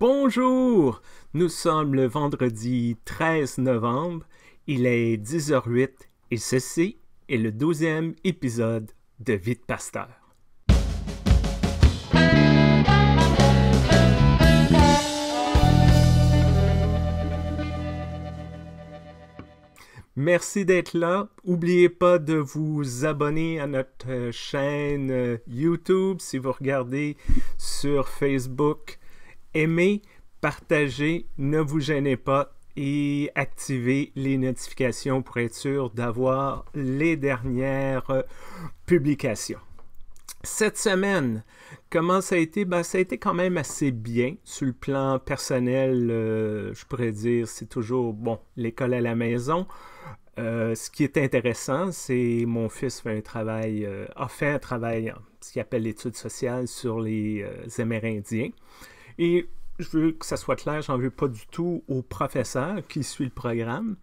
Bonjour! Nous sommes le vendredi 13 novembre, il est 10h08 et ceci est le 12e épisode de Vite Pasteur. Merci d'être là. N'oubliez pas de vous abonner à notre euh, chaîne euh, YouTube si vous regardez sur Facebook aimez, partagez, ne vous gênez pas et activez les notifications pour être sûr d'avoir les dernières euh, publications. Cette semaine, comment ça a été? Ben, ça a été quand même assez bien. Sur le plan personnel, euh, je pourrais dire, c'est toujours, bon, l'école à la maison. Euh, ce qui est intéressant, c'est mon fils fait un travail, a fait un travail, ce qu'il appelle l'étude sociale sur les Amérindiens. Et je veux que ça soit clair, j'en veux pas du tout au professeur qui suit le programme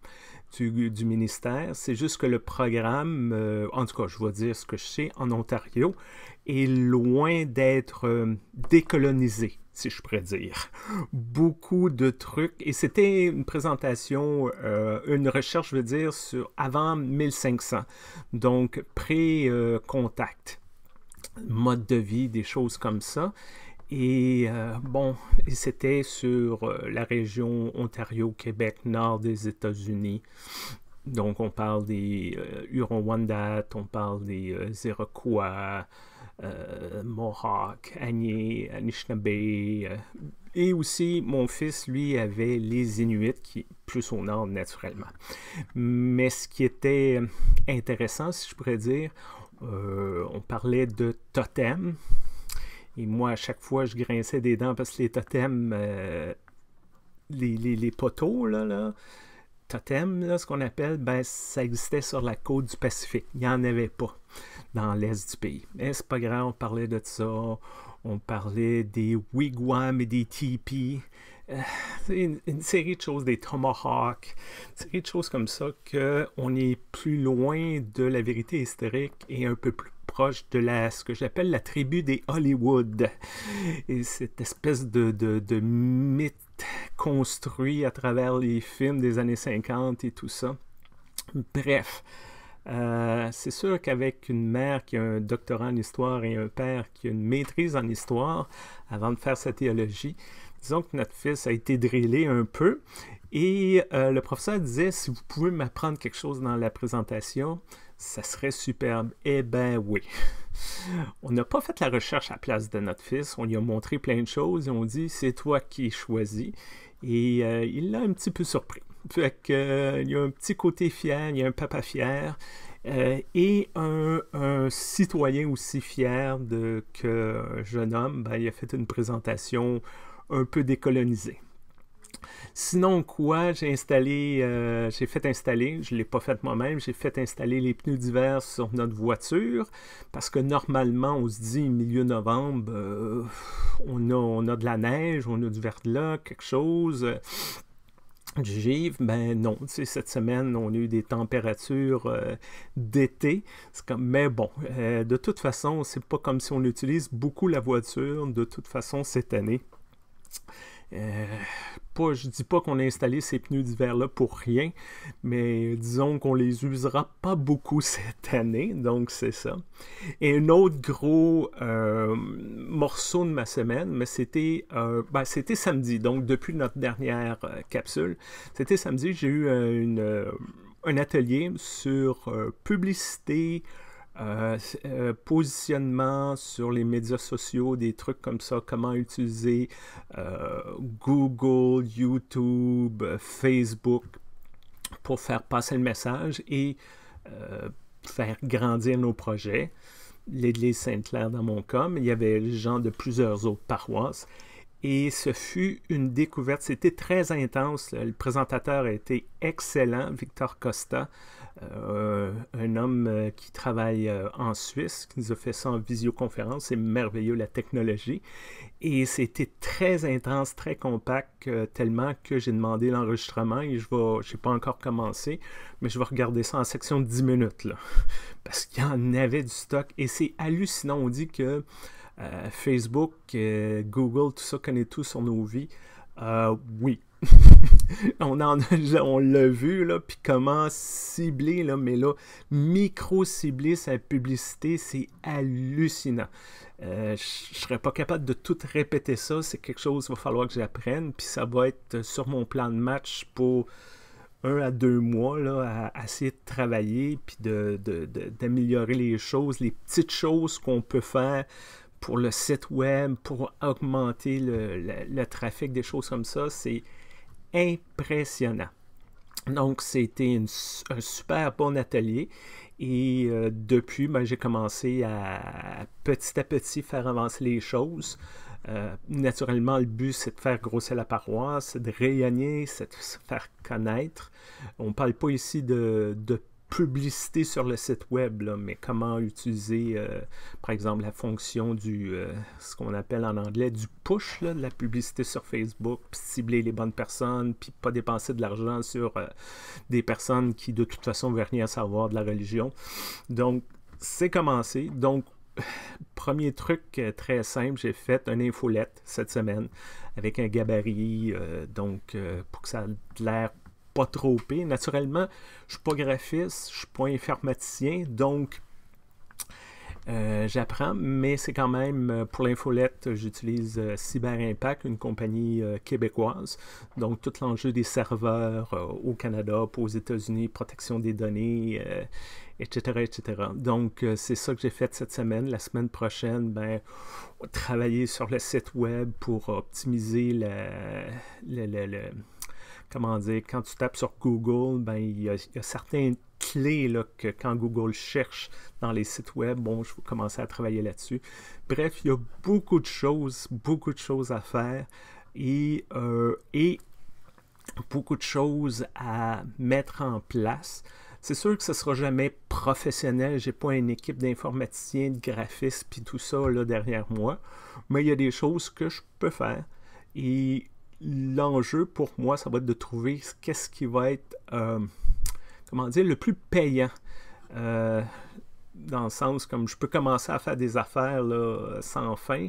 du, ministère. C'est juste que le programme, euh, en tout cas, je vais dire ce que je sais, en Ontario, est loin d'être euh, décolonisé, si je pourrais dire. Beaucoup de trucs. Et c'était une présentation, euh, une recherche, je veux dire, sur avant 1500, donc pré-contact, mode de vie, des choses comme ça. Et euh, bon, c'était sur euh, la région Ontario-Québec, nord des États-Unis. Donc, on parle des euh, Huron-Wandat, wendat on parle des Iroquois, Mohawk, Agnés, Anishinaabe. et aussi, mon fils, lui, avait les Inuits, qui plus au nord, naturellement. Mais ce qui était intéressant, si je pourrais dire, on parlait de totem, et moi, à chaque fois, je grinçais des dents parce que les totems, euh, les, les, les, poteaux, là, totems, là, ce qu'on appelle, ben, ça existait sur la côte du Pacifique. Il n'y en avait pas dans l'est du pays. Mais c'est pas grave, on parlait de ça. On parlait des wigwams et des tipis. Euh, une, une, série de choses, des tomahawks, une série de choses comme ça, qu'on est plus loin de la vérité historique et un peu plus de la, ce que j'appelle la tribu des Hollywood. Et cette espèce de, de, de mythe construit à travers les films des années 50 et tout ça. Bref, euh, c'est sûr qu'avec une mère qui a un doctorat en histoire et un père qui a une maîtrise en histoire, avant de faire sa théologie, disons que notre fils a été drillé un peu. Et euh, le professeur disait, si vous pouvez m'apprendre quelque chose dans la présentation, ça serait superbe. Eh ben oui. On n'a pas fait la recherche à la place de notre fils. On lui a montré plein de choses et on dit c'est toi qui choisis. Et euh, il l'a un petit peu surpris. Euh, il y a un petit côté fier, il y a un papa fier euh, et un, citoyen aussi fier de que jeune homme, ben, il a fait une présentation un peu décolonisée. Sinon, quoi, j'ai installé, euh, j'ai fait installer, je ne l'ai pas fait moi-même, j'ai fait installer les pneus d'hiver sur notre voiture parce que normalement, on se dit milieu novembre, euh, on, a, de la neige, on a du verglas, quelque chose. Du givre, ben non, tu sais, cette semaine, on a eu des températures euh, d'été. Mais bon, de toute façon, c'est pas comme si on utilise beaucoup la voiture, de toute façon, cette année. Je euh, pas, je dis pas qu'on a installé ces pneus d'hiver-là pour rien, mais disons qu'on les usera pas beaucoup cette année, donc c'est ça. Et un autre gros euh, morceau de ma semaine, mais c'était euh, ben, c'était samedi, donc depuis notre dernière capsule, c'était samedi, j'ai eu une, un atelier sur publicité euh, euh, positionnement sur les médias sociaux, des trucs comme ça, comment utiliser euh, Google, YouTube, Facebook pour faire passer le message et faire grandir nos projets. L'Église Sainte-Claire dans mon mais il y avait les gens de plusieurs autres paroisses et ce fut une découverte. C'était très intense. Le présentateur a été excellent, Victor Costa, euh, un homme euh, qui travaille euh, en Suisse, qui nous a fait ça en visioconférence. C'est merveilleux la technologie. Et c'était très intense, très compact, tellement que j'ai demandé l'enregistrement et je n'ai pas encore commencé, mais je vais regarder ça en section de 10 minutes, parce qu'il y en avait du stock. Et c'est hallucinant. On dit que euh, Facebook, euh, Google, tout ça connaît tout sur nos vies. Euh, oui. on on l'a vu, là, puis comment cibler, là, mais là, micro-cibler sa publicité, c'est hallucinant. Je je serais pas capable de tout répéter ça, c'est quelque chose qu'il va falloir que j'apprenne, puis ça va être sur mon plan de match pour un à deux mois là, à, essayer de travailler, puis d'améliorer de, les choses, les petites choses qu'on peut faire pour le site web, pour augmenter le, trafic, des choses comme ça. C'est impressionnant. Donc, c'était un super bon atelier. Et euh, depuis, ben, j'ai commencé à petit à petit faire avancer les choses. Euh, naturellement, le but, c'est de faire grossir la paroisse, c'est de rayonner, c'est de se faire connaître. On ne parle pas ici de, de publicité sur le site web, mais comment utiliser, euh, par exemple, la fonction du, euh, ce qu'on appelle en anglais, du push, de la publicité sur Facebook, cibler les bonnes personnes, puis pas dépenser de l'argent sur euh, des personnes qui, de toute façon, ne veulent rien savoir de la religion. Donc, c'est commencé. Donc, premier truc très simple, j'ai fait un infolette cette semaine avec un gabarit, donc pour que ça ait l'air pas trop et Naturellement, je suis pas graphiste, je suis pas informaticien, donc euh, j'apprends, mais c'est quand même euh, pour l'infolette, j'utilise euh, cyber impact une compagnie québécoise. Donc tout l'enjeu des serveurs au Canada, aux États-Unis, protection des données, etc., etc. Donc c'est ça que j'ai fait cette semaine. La semaine prochaine, ben, travailler sur le site web pour optimiser la, la, comment dire, quand tu tapes sur Google, ben, il y a, certaines clés que quand Google cherche dans les sites web, bon, je vais commencer à travailler là-dessus. Bref, il y a beaucoup de choses, beaucoup de choses à faire et, euh, et beaucoup de choses à mettre en place. C'est sûr que ce ne sera jamais professionnel. Je n'ai pas une équipe d'informaticiens, de graphistes, puis tout ça derrière moi. Mais il y a des choses que je peux faire. Et l'enjeu pour moi, ça va être de trouver qu'est-ce qui va être, euh, comment dire, le plus payant. Euh, dans le sens comme je peux commencer à faire des affaires sans fin,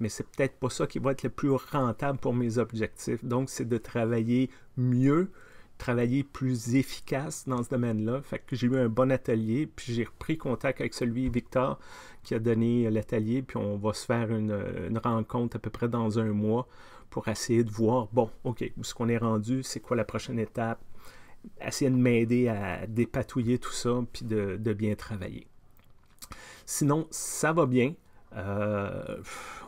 mais c'est peut-être pas ça qui va être le plus rentable pour mes objectifs. Donc, c'est de travailler mieux, travailler plus efficace dans ce domaine-là. Fait que j'ai eu un bon atelier, puis j'ai repris contact avec celui Victor qui a donné l'atelier, puis on va se faire une, rencontre à peu près dans un mois pour essayer de voir, bon, OK, où est-ce qu'on est rendu, c'est quoi la prochaine étape, essayer de m'aider à dépatouiller tout ça, puis de, bien travailler. Sinon, ça va bien. Euh,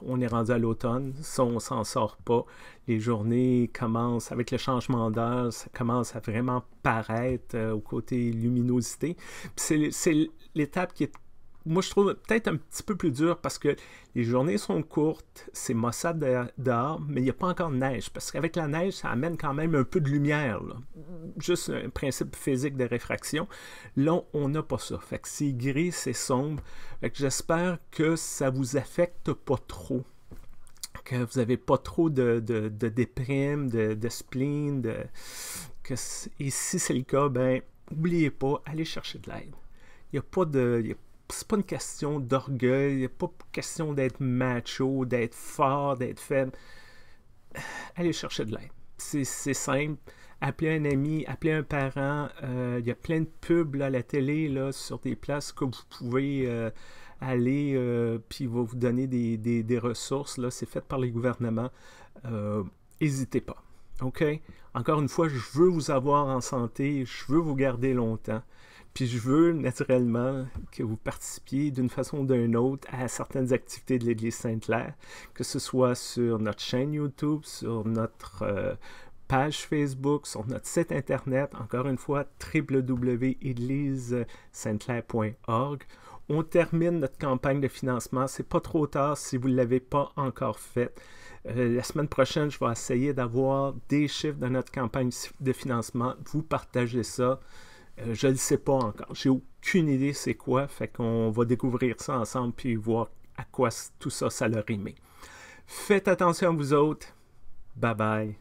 on est rendu à l'automne, ça on s'en sort pas. Les journées commencent avec le changement d'heure, ça commence à vraiment paraître euh, au côté luminosité. C'est l'étape qui est moi, je trouve peut-être un petit peu plus dur parce que les journées sont courtes, c'est maussade dehors, mais il n'y a pas encore de neige. Parce qu'avec la neige, ça amène quand même un peu de lumière. Juste un principe physique de réfraction. Là, on n'a pas ça. Fait que c'est gris, c'est sombre. Fait que j'espère que ça vous affecte pas trop. Que vous n'avez pas trop de, de, de déprime, de, spleen. et si c'est le cas, ben, n'oubliez pas, allez chercher de l'aide. Il n'y a pas de c'est pas une question d'orgueil, pas question d'être macho, d'être fort, d'être faible. Euh, allez chercher de l'aide. C'est simple. Appelez un ami, appelez un parent. Il euh, y a plein de pubs à la télé là, sur des places que vous pouvez euh, aller, Puis, puis vont vous donner des, des, des ressources. C'est fait par les gouvernements. N'hésitez pas. OK? Encore une fois, je veux vous avoir en santé, je veux vous garder longtemps. Puis je veux naturellement que vous participiez d'une façon ou d'une autre à certaines activités de l'Église Sainte-Claire, que ce soit sur notre chaîne YouTube, sur notre euh, page Facebook, sur notre site internet, encore une fois, www.églisea-claire.org. On termine notre campagne de financement. C'est pas trop tard si vous ne l'avez pas encore faite. Euh, la semaine prochaine, je vais essayer d'avoir des chiffres de notre campagne de financement, vous partagez ça. Euh, je ne sais pas encore. J'ai aucune idée c'est quoi. Fait qu'on va découvrir ça ensemble puis voir à quoi tout ça, ça leur Faites attention à vous autres. Bye bye.